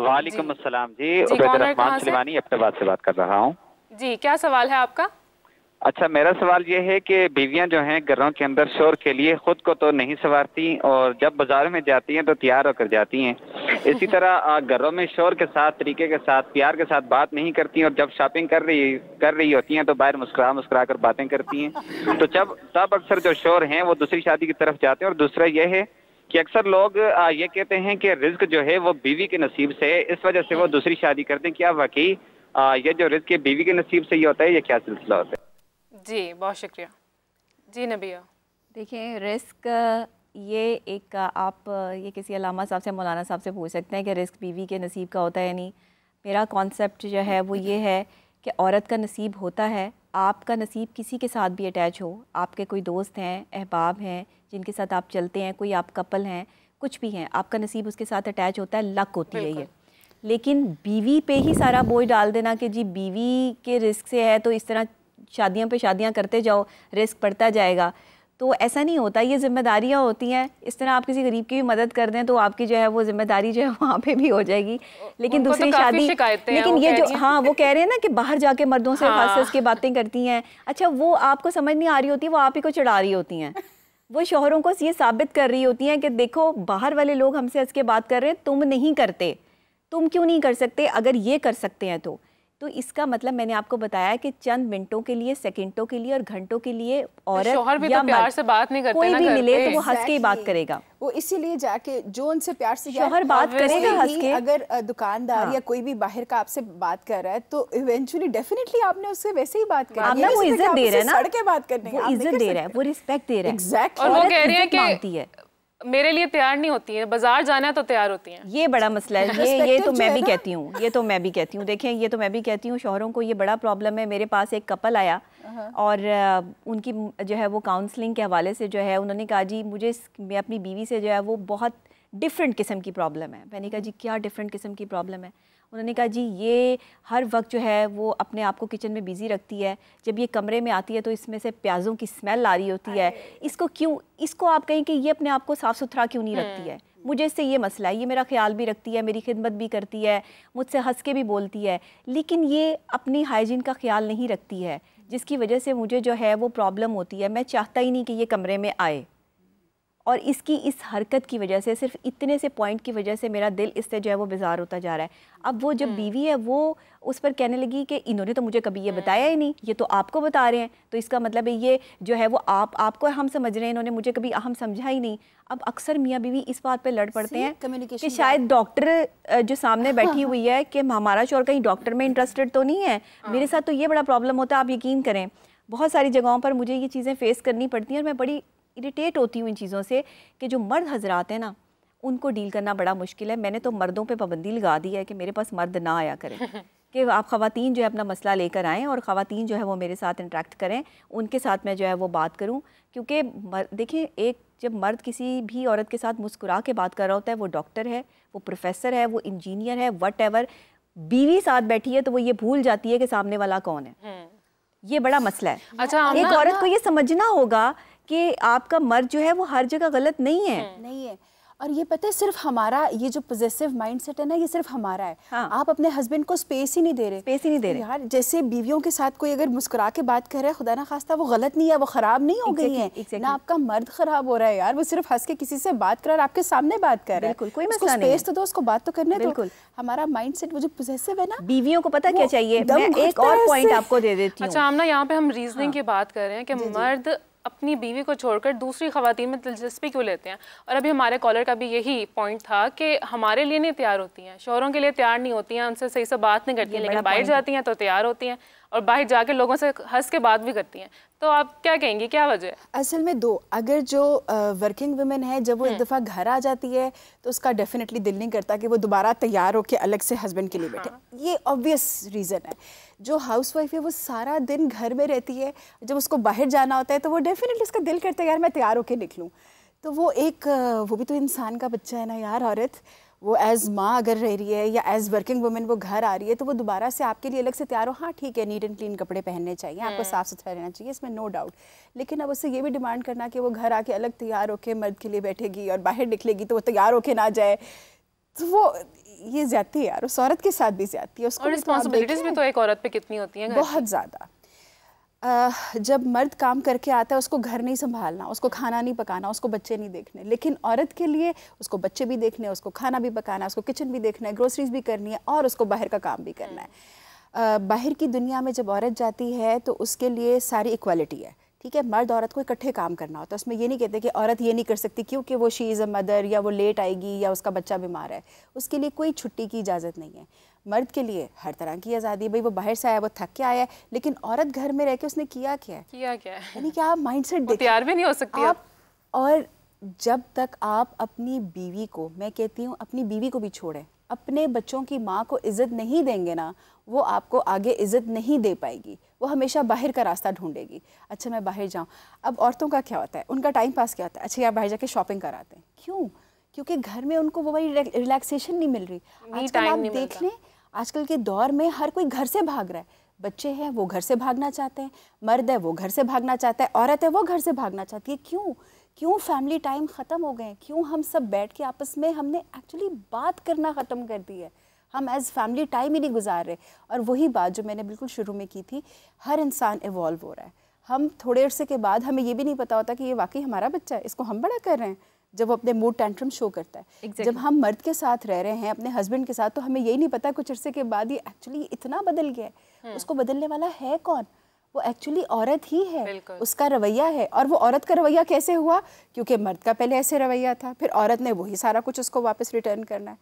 वालेकुम असलम जी उबैदरहमान सलिमानी अब्टाबाद से बात कर रहा हूँ जी क्या सवाल है आपका अच्छा मेरा सवाल ये है कि बीवियाँ जो हैं घरों के अंदर शोर के लिए खुद को तो नहीं संवारती और जब बाजार में जाती हैं तो तैयार होकर जाती हैं इसी तरह घरों में शोर के साथ तरीके के साथ प्यार के साथ बात नहीं करती और जब शॉपिंग कर रही कर रही होती हैं तो बाहर मुस्कुरा मुस्कुरा कर बातें करती हैं तो जब तब अक्सर जो शोर हैं वो दूसरी शादी की तरफ जाते हैं और दूसरा यह है कि अक्सर लोग ये कहते हैं कि रिस्क जो है वो बीवी के नसीब से इस वजह से वो हाँ। दूसरी शादी करते हैं क्या वाकई ये जो है बीवी के नसीब से ही होता है ये क्या सिलसिला होता है जी बहुत शुक्रिया जी नबिया देखिए रिस्क ये एक आप ये किसी अलामा साहब से मौलाना साहब से पूछ सकते हैं कि रिस्क बीवी के नसीब का होता है नहीं मेरा कॉन्सेप्ट जो है वो ये है कि औरत का नसीब होता है आपका नसीब किसी के साथ भी अटैच हो आपके कोई दोस्त हैं अहबाब हैं जिनके साथ आप चलते हैं कोई आप कपल हैं कुछ भी हैं आपका नसीब उसके साथ अटैच होता है लक होती है ये लेकिन बीवी पे ही सारा बोझ डाल देना कि जी बीवी के रिस्क से है तो इस तरह शादियों पे शादियां करते जाओ रिस्क पड़ता जाएगा तो ऐसा नहीं होता ये जिम्मेदारियाँ होती हैं इस तरह आप किसी गरीब की भी मदद कर दें तो आपकी जो है वो जिम्मेदारी जो है वहाँ पे भी हो जाएगी लेकिन तो दूसरी तो शादी लेकिन ये जो हाँ वो कह रहे हैं ना कि बाहर जाके मर्दों से खास हाँ। की बातें करती हैं अच्छा वो आपको समझ नहीं आ रही होती वो आप ही को चढ़ा रही होती हैं वो शोहरों को ये साबित कर रही होती हैं कि देखो बाहर वाले लोग हमसे हंस के बात कर रहे हैं तुम नहीं करते तुम क्यों नहीं कर सकते अगर ये कर सकते हैं तो तो इसका मतलब मैंने आपको बताया कि चंद मिनटों के लिए सेकंडों के लिए और घंटों के लिए और शोहर भी तो प्यार से बात नहीं करते कोई भी मिले तो वो हंस के ही बात करेगा वो इसीलिए जाके जो उनसे प्यार से शोहर बात करेगा हंस के अगर दुकानदार हाँ। या कोई भी बाहर का आपसे बात कर रहा है तो इवेंचुअली डेफिनेटली आपने उससे वैसे ही बात कर वो इज्जत दे रहा है ना सड़के बात करने वो इज्जत दे रहा है वो रिस्पेक्ट दे रहा है और है मेरे लिए तैयार नहीं होती है बाजार जाना तो तैयार होती है ये बड़ा मसला है ये ये तो मैं भी कहती हूँ ये तो मैं भी कहती हूँ देखें ये तो मैं भी कहती हूँ शोहरों को ये बड़ा प्रॉब्लम है मेरे पास एक कपल आया uh-huh. और उनकी जो है वो काउंसलिंग के हवाले से जो है उन्होंने कहा जी मुझे मैं अपनी बीवी से जो है वो बहुत डिफरेंट किस्म की प्रॉब्लम है मैंने कहा जी क्या डिफरेंट किस्म की प्रॉब्लम है उन्होंने कहा जी ये हर वक्त जो है वो अपने आप को किचन में बिज़ी रखती है जब ये कमरे में आती है तो इसमें से प्याज़ों की स्मेल आ रही होती है इसको क्यों इसको आप कहें कि ये अपने आप को साफ़ सुथरा क्यों नहीं रखती है हम्म। मुझे इससे ये मसला है ये मेरा ख्याल भी रखती है मेरी खिदमत भी करती है मुझसे हंस के भी बोलती है लेकिन ये अपनी हाइजीन का ख्याल नहीं रखती है जिसकी वजह से मुझे जो है वो प्रॉब्लम होती है मैं चाहता ही नहीं कि ये कमरे में आए और इसकी इस हरकत की वजह से सिर्फ इतने से पॉइंट की वजह से मेरा दिल इससे जो है वो बेजार होता जा रहा है अब वो जब हम्म। बीवी है वो उस पर कहने लगी कि इन्होंने तो मुझे कभी ये हम्म। बताया ही नहीं ये तो आपको बता रहे हैं तो इसका मतलब है ये जो है वो आप आपको हम समझ रहे हैं इन्होंने मुझे कभी अहम समझा ही नहीं अब अक्सर मियाँ बीवी इस बात पर लड़ पड़ते हैं कि शायद डॉक्टर जो सामने बैठी हुई है कि हमारा शोर कहीं डॉक्टर में इंटरेस्टेड तो नहीं है हाँ। मेरे साथ तो ये बड़ा प्रॉब्लम होता है आप यकीन करें बहुत सारी जगहों पर मुझे ये चीज़ें फेस करनी पड़ती हैं और मैं बड़ी इरिटेट होती हूँ इन चीज़ों से कि जो मर्द हजरात हैं ना उनको डील करना बड़ा मुश्किल है मैंने तो मर्दों पे पाबंदी लगा दी है कि मेरे पास मर्द ना आया करें कि आप खातन जो है अपना मसला लेकर आएँ और ख़वान जो है वो मेरे साथ इंट्रैक्ट करें उनके साथ मैं जो है वो बात करूँ क्योंकि देखिए एक जब मर्द किसी भी औरत के साथ मुस्कुरा के बात कर रहा होता है वो डॉक्टर है वो प्रोफेसर है वो इंजीनियर है वट बीवी साथ बैठी है तो वो ये भूल जाती है कि सामने वाला कौन है हम्म। ये बड़ा मसला है अच्छा एक औरत को ये समझना होगा कि आपका मर्द जो है वो हर जगह गलत नहीं है हम्म। नहीं है और ये पता है सिर्फ हमारा ये जो पोजेसिव माइंडसेट है ना ये सिर्फ हमारा है हाँ। आप अपने हस्बैंड को स्पेस ही नहीं दे रहे स्पेस ही नहीं दे रहे यार जैसे बीवियों के साथ कोई अगर मुस्कुरा के बात कर रहा है खुदा ना खास्ता वो गलत नहीं है वो खराब नहीं हो exactly, गई है exactly. ना आपका मर्द खराब हो रहा है यार वो सिर्फ हंस के किसी से बात कर रहा है आपके सामने बात कर रहा है कोई मसला नहीं स्पेस तो दो उसको बात तो करने तो बिल्कुल हमारा माइंड सेट वो जो पोजेसिव है ना बीवियों को पता क्या चाहिए मैं एक तो और पॉइंट आपको दे देती हूँ अच्छा, यहाँ पे हम रीजनिंग हाँ। की बात कर रहे हैं कि मर्द अपनी बीवी को छोड़कर दूसरी खातन में दिलचस्पी क्यों लेते हैं और अभी हमारे कॉलर का भी यही पॉइंट था कि हमारे लिए नहीं तैयार होती हैं शोरों के लिए तैयार नहीं होती हैं उनसे सही से बात नहीं करती हैं लेकिन बाहर जाती हैं तो तैयार होती हैं और बाहर जाकर लोगों से हंस के बात भी करती हैं तो आप क्या कहेंगी क्या वजह असल में दो अगर जो वर्किंग वुमेन है जब वो एक हम्म। दफ़ा घर आ जाती है तो उसका डेफिनेटली दिल नहीं करता कि वो दोबारा तैयार होकर अलग से हस्बैंड के लिए बैठे हाँ। ये ऑब्वियस रीज़न है जो हाउस है वो सारा दिन घर में रहती है जब उसको बाहर जाना होता है तो वो डेफिनेटली उसका दिल करता है यार मैं तैयार होकर निकलूँ तो वो एक वो भी तो इंसान का बच्चा है ना यार औरत वो एज माँ अगर रह रही है या एज वर्किंग वुमेन वो घर आ रही है तो वो दोबारा से आपके लिए अलग से तैयार हो हाँ ठीक है नीट एंड क्लीन कपड़े पहनने चाहिए आपको हम्म। साफ सुथरा रहना चाहिए इसमें नो डाउट लेकिन अब उससे ये भी डिमांड करना कि वो घर आके अलग तैयार होके मर्द के लिए बैठेगी और बाहर निकलेगी तो वो तैयार होके ना जाए तो वो ये ज्यादा है यार उस औरत के साथ भी ज्यादा है उसको रिस्पॉन्सिबिलिटीज भी तो, तो एक औरत पे कितनी होती है बहुत ज्यादा जब मर्द काम करके आता है उसको घर नहीं संभालना उसको खाना नहीं पकाना उसको बच्चे नहीं देखने लेकिन औरत के लिए उसको बच्चे भी देखने उसको खाना भी पकाना उसको किचन भी देखना है ग्रोसरीज भी करनी है और उसको बाहर का काम भी करना है हम्म। बाहर की दुनिया में जब औरत जाती है तो उसके लिए सारी इक्वालिटी है ठीक है मर्द औरत को इकट्ठे काम करना होता है उसमें ये नहीं कहते कि औरत ये नहीं कर सकती क्योंकि वो शी इज़ अ मदर या वो लेट आएगी या उसका बच्चा बीमार है उसके लिए कोई छुट्टी की इजाज़त नहीं है मर्द के लिए हर तरह की आज़ादी भाई वो बाहर से आया वो थक के आया है लेकिन औरत घर में रह के उसने किया क्या है किया क्या है यानी कि आप माइंड सेट तैयार भी नहीं हो सकती आप और जब तक आप अपनी बीवी को मैं कहती हूँ अपनी बीवी को भी छोड़ें अपने बच्चों की माँ को इज़्ज़त नहीं देंगे ना वो आपको आगे इज़्ज़त नहीं दे पाएगी वो हमेशा बाहर का रास्ता ढूंढेगी अच्छा मैं बाहर जाऊँ अब औरतों का क्या होता है उनका टाइम पास क्या होता है अच्छा यार बाहर जाके शॉपिंग कराते हैं क्यों क्योंकि घर में उनको वो वही रिलैक्सेशन नहीं मिल रही आजकल आप देख लें आजकल के दौर में हर कोई घर से भाग रहा है बच्चे हैं वो घर से भागना चाहते हैं मर्द है वो घर से भागना चाहता है औरत है वो घर से भागना चाहती है क्यों क्यों फैमिली टाइम ख़त्म हो गए क्यों हम सब बैठ के आपस में हमने एक्चुअली बात करना ख़त्म कर दी है हम एज फैमिली टाइम ही नहीं गुजार रहे और वही बात जो मैंने बिल्कुल शुरू में की थी हर इंसान इवॉल्व हो रहा है हम थोड़े अरसे के बाद हमें ये भी नहीं पता होता कि ये वाकई हमारा बच्चा है इसको हम बड़ा कर रहे हैं जब वो अपने मूड टेंट्रम शो करता है exactly. जब हम मर्द के साथ रह रहे हैं अपने हस्बैंड के साथ तो हमें यही नहीं पता कुछ अरसे के बाद ये एक्चुअली इतना बदल गया है hmm. उसको बदलने वाला है कौन वो एक्चुअली औरत ही है उसका रवैया है और वो औरत का रवैया कैसे हुआ क्योंकि मर्द का पहले ऐसे रवैया था फिर औरत ने वही सारा कुछ उसको वापस रिटर्न करना है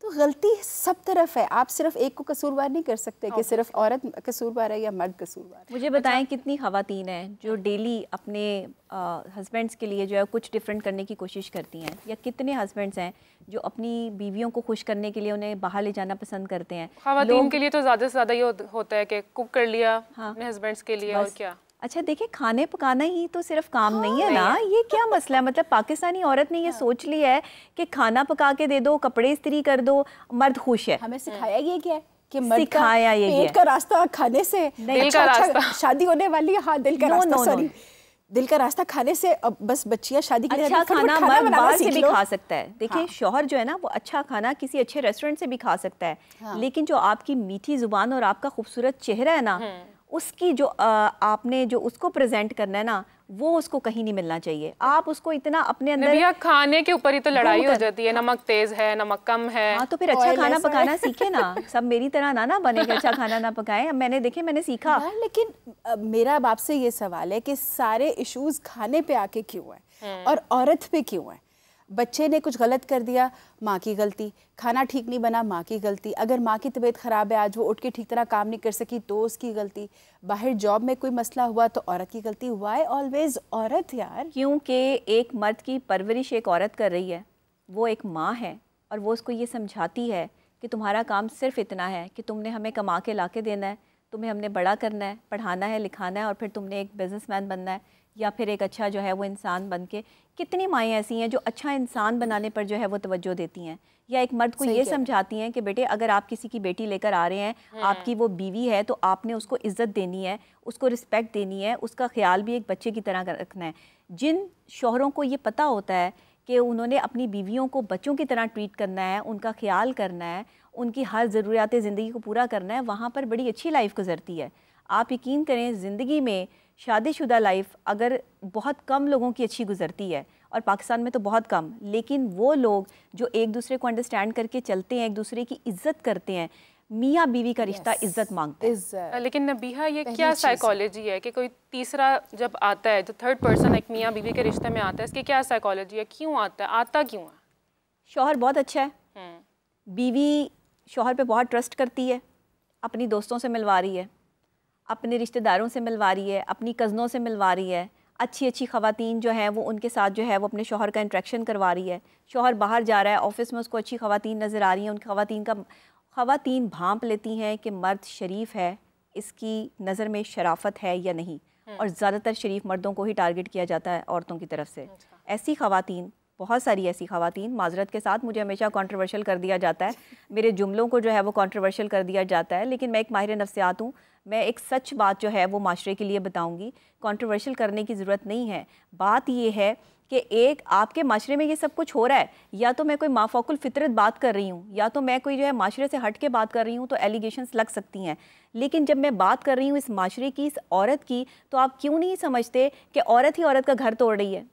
तो गलती सब तरफ है आप सिर्फ एक को कसूरवार नहीं कर सकते कि सिर्फ औरत कसूरवार है या मर्द कसूरवार है मुझे बताएं अच्छा। कितनी खातन हैं जो डेली अपने हस्बैंड्स के लिए जो है कुछ डिफरेंट करने की कोशिश करती हैं या कितने हस्बैंड्स हैं जो अपनी बीवियों को खुश करने के लिए उन्हें बाहर ले जाना पसंद करते हैं खातन के लिए तो ज़्यादा से ज़्यादा ये होता है कि कुक कर लिया हाँ, अपने हस्बैंड्स के लिए और क्या अच्छा देखिए खाने पकाना ही तो सिर्फ काम हाँ, नहीं है ना ये क्या मसला है मतलब पाकिस्तानी औरत ने ये हाँ। सोच लिया है कि खाना पका के दे दो कपड़े इस्त्री कर दो मर्द खुश है हमें हम्म। सिखाया ये क्या है कि मर्द सिखाया का, ये पेट का रास्ता खाने से दिल का अच्छा रास्ता शादी होने वाली हाँ दिल का रास्ता दिल का रास्ता खाने से अब बस बच्चियां शादी के अच्छा खाना, खाना मर्द बाहर से भी खा सकता है देखिए हाँ। शोहर जो है ना वो अच्छा खाना किसी अच्छे रेस्टोरेंट से भी खा सकता है हाँ। लेकिन जो आपकी मीठी जुबान और आपका खूबसूरत चेहरा है ना हम्म। उसकी जो आपने जो उसको प्रेजेंट करना है ना वो उसको कहीं नहीं मिलना चाहिए आप उसको इतना अपने अंदर भैया खाने के ऊपर ही तो लड़ाई हो जाती है नमक तेज है नमक कम है हाँ तो फिर अच्छा खाना पकाना सीखे ना सब मेरी तरह ना ना बने अच्छा खाना ना पकाए मैंने देखे मैंने सीखा हाँ, लेकिन मेरा अब आपसे ये सवाल है कि सारे इश्यूज खाने पे आके क्यों है हम्म। और औरत पे क्यों है बच्चे ने कुछ गलत कर दिया माँ की गलती खाना ठीक नहीं बना माँ की गलती अगर माँ की तबीयत ख़राब है आज वो उठ के ठीक तरह काम नहीं कर सकी तो उसकी गलती बाहर जॉब में कोई मसला हुआ तो औरत की गलती वाई ऑलवेज औरत यार क्योंकि एक मर्द की परवरिश एक औरत कर रही है वो एक माँ है और वो उसको ये समझाती है कि तुम्हारा काम सिर्फ इतना है कि तुमने हमें कमा के ला के देना है तुम्हें हमने बड़ा करना है पढ़ाना है लिखाना है और फिर तुमने एक बिजनेसमैन बनना है या फिर एक अच्छा जो है वो इंसान बन के कितनी माएँ ऐसी हैं जो अच्छा इंसान बनाने पर जो है वो तवज्जो देती हैं या एक मर्द को ये समझाती हैं कि बेटे अगर आप किसी की बेटी लेकर आ रहे हैं हम्म। आपकी वो बीवी है तो आपने उसको इज्जत देनी है उसको रिस्पेक्ट देनी है उसका ख्याल भी एक बच्चे की तरह रखना है जिन शोहरों को ये पता होता है कि उन्होंने अपनी बीवियों को बच्चों की तरह ट्रीट करना है उनका ख्याल करना है उनकी हर ज़रूरियात ज़िंदगी को पूरा करना है वहाँ पर बड़ी अच्छी लाइफ गुजरती है आप यकीन करें ज़िंदगी में शादीशुदा लाइफ अगर बहुत कम लोगों की अच्छी गुजरती है और पाकिस्तान में तो बहुत कम लेकिन वो लोग जो एक दूसरे को अंडरस्टैंड करके चलते हैं एक दूसरे की इज्जत करते हैं मियाँ बीवी का रिश्ता yes. इज्जत मांगते हैं लेकिन नबीहा ये क्या साइकोलॉजी है कि कोई तीसरा जब आता है जो थर्ड पर्सन एक मियाँ बीवी के रिश्ते में आता है इसकी क्या साइकोलॉजी है क्यों आता है आता क्यों है शोहर बहुत अच्छा है हम्म। बीवी शोहर पर बहुत ट्रस्ट करती है अपनी दोस्तों से मिलवा रही है अपने रिश्तेदारों से मिलवा रही है अपनी कज़नों से मिलवा रही है अच्छी अच्छी खातन जो हैं वो उनके साथ जो है वो अपने शोहर का इंट्रैक्शन करवा रही है शोहर बाहर जा रहा है ऑफिस में उसको अच्छी खातन नज़र आ रही हैं उन खातन का खातन भाँप लेती हैं कि मर्द शरीफ है इसकी नज़र में शराफत है या नहीं और ज़्यादातर शरीफ मर्दों को ही टारगेट किया जाता है औरतों की तरफ से अच्छा। ऐसी खातन बहुत सारी ऐसी खातन माजरत के साथ मुझे हमेशा कॉन्ट्रोवर्शल कर दिया जाता है मेरे जुमलों को जो है वो कॉन्ट्रोवर्शल कर दिया जाता है लेकिन मैं एक माहिर नफ्सियात हूँ मैं एक सच बात जो है वो माशरे के लिए बताऊँगी कॉन्ट्रोवर्शल करने की ज़रूरत नहीं है बात ये है कि एक आपके माशरे में ये सब कुछ हो रहा है या तो मैं कोई माफोकुल फितरत बात कर रही हूँ या तो मैं कोई जो है माशरे से हट के बात कर रही हूँ तो एलिगेशंस लग सकती हैं लेकिन जब मैं बात कर रही हूँ इस माशरे की इस औरत की तो आप क्यों नहीं समझते कि औरत ही औरत का घर तोड़ रही है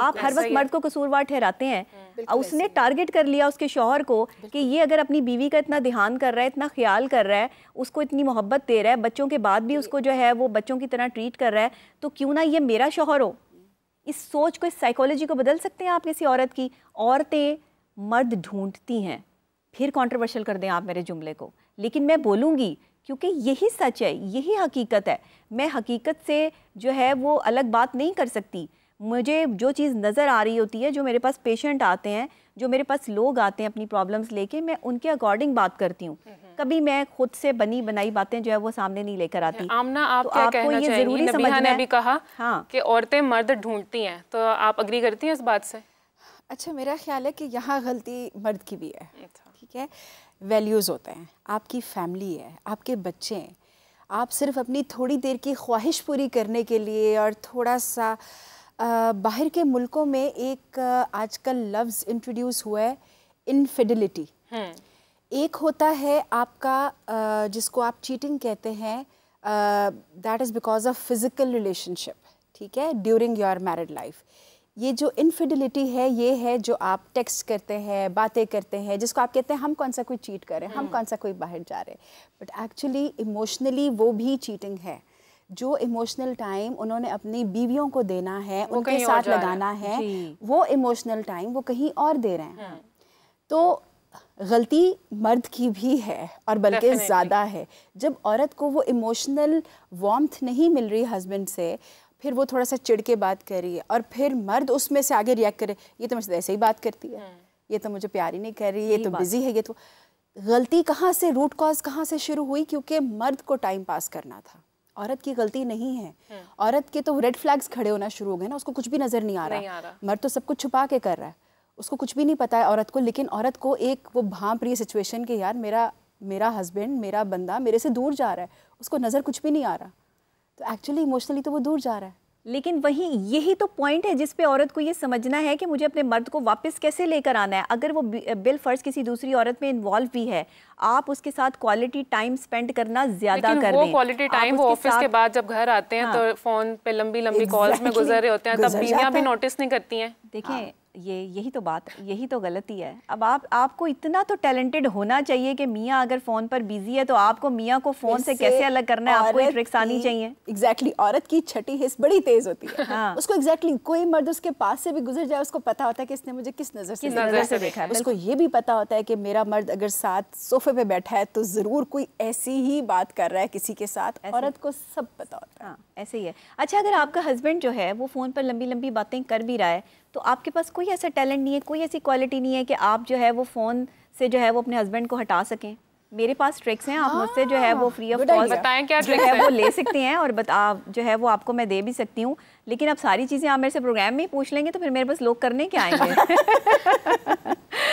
आप हर वक्त मर्द को कसूरवार ठहराते हैं हम्म, उसने टारगेट कर लिया उसके शोहर को कि ये अगर अपनी बीवी का इतना ध्यान कर रहा है इतना ख्याल कर रहा है उसको इतनी मोहब्बत दे रहा है बच्चों के बाद भी उसको जो है वो बच्चों की तरह ट्रीट कर रहा है तो क्यों ना ये मेरा शोहर हो इस सोच को इस साइकोलॉजी को बदल सकते हैं आप किसी औरत की औरतें मर्द ढूंढती हैं फिर कॉन्ट्रोवर्शल कर दें आप मेरे जुमले को लेकिन मैं बोलूँगी क्योंकि यही सच है यही हकीकत है मैं हकीकत से जो है वो अलग बात नहीं कर सकती मुझे जो चीज़ नज़र आ रही होती है जो मेरे पास पेशेंट आते हैं जो मेरे पास लोग आते हैं अपनी प्रॉब्लम्स लेके मैं उनके अकॉर्डिंग बात करती हूँ हम्म, हम्म। कभी मैं खुद से बनी बनाई बातें जो है वो सामने नहीं लेकर आती हाँ, आमना आप तो क्या आपको कहना ये जरूरी समझना ने भी कहा हाँ कि औरतें मर्द ढूंढती हैं तो आप अग्री करती हैं इस बात से अच्छा मेरा ख्याल है कि यहाँ गलती मर्द की भी है अच्छा। ठीक है वैल्यूज़ होते हैं आपकी फैमिली है आपके बच्चे हैं आप सिर्फ अपनी थोड़ी देर की ख्वाहिश पूरी करने के लिए और थोड़ा सा बाहर के मुल्कों में एक आजकल लफ्ज़ इंट्रोड्यूस हुआ है इनफिडिलिटी हम्म। एक होता है आपका जिसको आप चीटिंग कहते हैं that is because of physical relationship ठीक है ड्यूरिंग योर मैरिड लाइफ ये जो इनफिडिलिटी है ये है जो आप टेक्स्ट करते हैं बातें करते हैं जिसको आप कहते हैं हम कौन सा कोई चीट कर रहे हैं हम हम्म। कौन सा कोई बाहर जा रहे हैं बट एक्चुअली इमोशनली वो भी चीटिंग है जो इमोशनल टाइम उन्होंने अपनी बीवियों को देना है उनके साथ लगाना है वो इमोशनल टाइम वो कहीं और दे रहे हैं हम्म। तो गलती मर्द की भी है और बल्कि ज़्यादा है जब औरत को वो इमोशनल वॉम्थ नहीं मिल रही हस्बैंड से फिर वो थोड़ा सा चिड़ के बात कर रही है और फिर मर्द उसमें से आगे रिएक्ट करे ये तो मुझसे ऐसे ही बात करती है हम्म। ये तो मुझे प्यार ही नहीं कर रही ये तो बिजी है ये तो गलती कहाँ से रूट कॉज कहाँ से शुरू हुई क्योंकि मर्द को टाइम पास करना था औरत की गलती नहीं है हम्म। औरत के तो रेड फ्लैग्स खड़े होना शुरू हो गए ना उसको कुछ भी नजर नहीं आ रहा, मर तो सब कुछ छुपा के कर रहा है उसको कुछ भी नहीं पता है औरत को लेकिन औरत को एक वो भाप रही सिचुएशन के यार मेरा मेरा हस्बैंड मेरा बंदा मेरे से दूर जा रहा है उसको नज़र कुछ भी नहीं आ रहा तो एक्चुअली इमोशनली तो वो दूर जा रहा है लेकिन वही यही तो पॉइंट है जिसपे औरत को ये समझना है कि मुझे अपने मर्द को वापस कैसे लेकर आना है अगर वो बिल फर्ज किसी दूसरी औरत में इन्वॉल्व भी है आप उसके साथ क्वालिटी टाइम स्पेंड करना ज्यादा कर वो क्वालिटी टाइम वो ऑफिस के बाद जब घर आते हैं तो हाँ, तो फोन पे लंबी लंबी exactly, कॉल्स में गुजर रहे होते हैं तब बीवियां भी नोटिस नहीं करती हैं देखिए हाँ। ये यही तो बात यही तो गलती है अब आप आपको इतना तो टैलेंटेड होना चाहिए कि मियाँ अगर फ़ोन पर बिजी है तो आपको मियाँ को फ़ोन से कैसे अलग करना है आपको ट्रिक्स आनी चाहिए एग्जैक्टली exactly, औरत की छठी हिस्स बड़ी तेज़ होती है हाँ। उसको एग्जैक्टली exactly, कोई मर्द उसके पास से भी गुजर जाए उसको पता होता है कि इसने मुझे किस नज़र से नज़र से देखा है उसको ये भी पता होता है कि मेरा मर्द अगर साथ सोफे पे बैठा है तो ज़रूर कोई ऐसी ही बात कर रहा है किसी के साथ औरत को सब पता होता है हाँ, ऐसे ही है अच्छा अगर आपका हस्बैंड जो है वो फ़ोन पर लंबी लंबी बातें कर भी रहा है तो आपके पास कोई कोई ऐसा टैलेंट नहीं है कोई ऐसी क्वालिटी नहीं है कि आप जो है वो फ़ोन से जो है वो अपने हस्बैंड को हटा सकें मेरे पास ट्रिक्स हैं आप मुझसे जो है वो फ्री ऑफ कॉस्ट बताएं क्या जो है वो ले सकते हैं और बता जो है वो आपको मैं दे भी सकती हूँ लेकिन अब सारी चीज़ें आप मेरे से प्रोग्राम में ही पूछ लेंगे तो फिर मेरे पास लोग करने के आएंगे